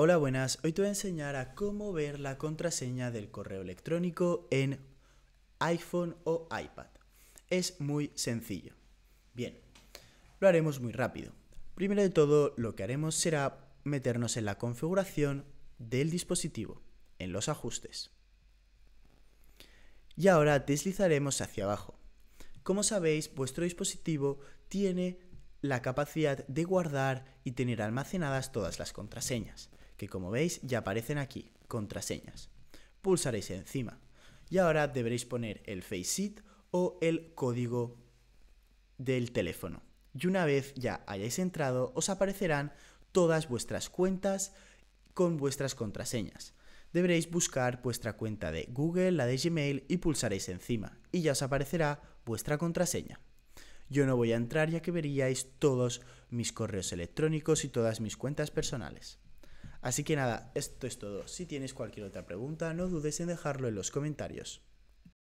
Hola, buenas. Hoy te voy a enseñar a cómo ver la contraseña del correo electrónico en iPhone o iPad. Es muy sencillo. Bien, lo haremos muy rápido. Primero de todo, lo que haremos será meternos en la configuración del dispositivo, en los ajustes. Y ahora deslizaremos hacia abajo. Como sabéis, vuestro dispositivo tiene la capacidad de guardar y tener almacenadas todas las contraseñas que como veis ya aparecen aquí, contraseñas. Pulsaréis encima y ahora deberéis poner el FaceIt o el código del teléfono. Y una vez ya hayáis entrado, os aparecerán todas vuestras cuentas con vuestras contraseñas. Deberéis buscar vuestra cuenta de Google, la de Gmail y pulsaréis encima y ya os aparecerá vuestra contraseña. Yo no voy a entrar ya que veríais todos mis correos electrónicos y todas mis cuentas personales. Así que nada, esto es todo. Si tienes cualquier otra pregunta, no dudes en dejarlo en los comentarios.